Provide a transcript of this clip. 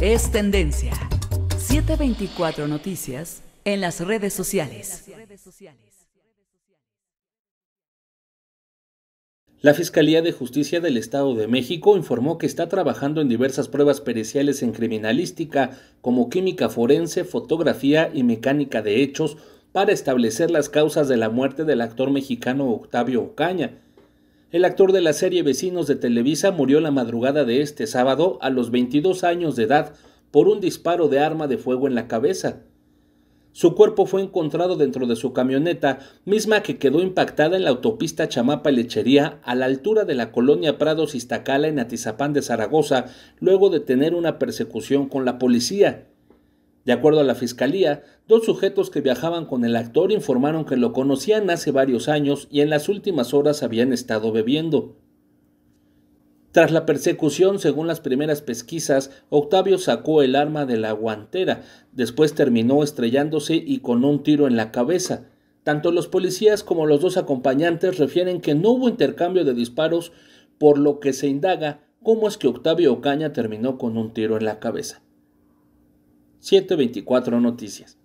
es tendencia. 724 Noticias en las redes sociales. La Fiscalía de Justicia del Estado de México informó que está trabajando en diversas pruebas periciales en criminalística, como química forense, fotografía y mecánica de hechos, para establecer las causas de la muerte del actor mexicano Octavio Ocaña. El actor de la serie Vecinos de Televisa murió la madrugada de este sábado a los 22 años de edad por un disparo de arma de fuego en la cabeza. Su cuerpo fue encontrado dentro de su camioneta, misma que quedó impactada en la autopista Chamapa Lechería a la altura de la colonia Prados Iztacala en Atizapán de Zaragoza, luego de tener una persecución con la policía. De acuerdo a la fiscalía, dos sujetos que viajaban con el actor informaron que lo conocían hace varios años y en las últimas horas habían estado bebiendo. Tras la persecución, según las primeras pesquisas, Octavio sacó el arma de la guantera, después terminó estrellándose y con un tiro en la cabeza. Tanto los policías como los dos acompañantes refieren que no hubo intercambio de disparos, por lo que se indaga cómo es que Octavio Ocaña terminó con un tiro en la cabeza. 724 Noticias.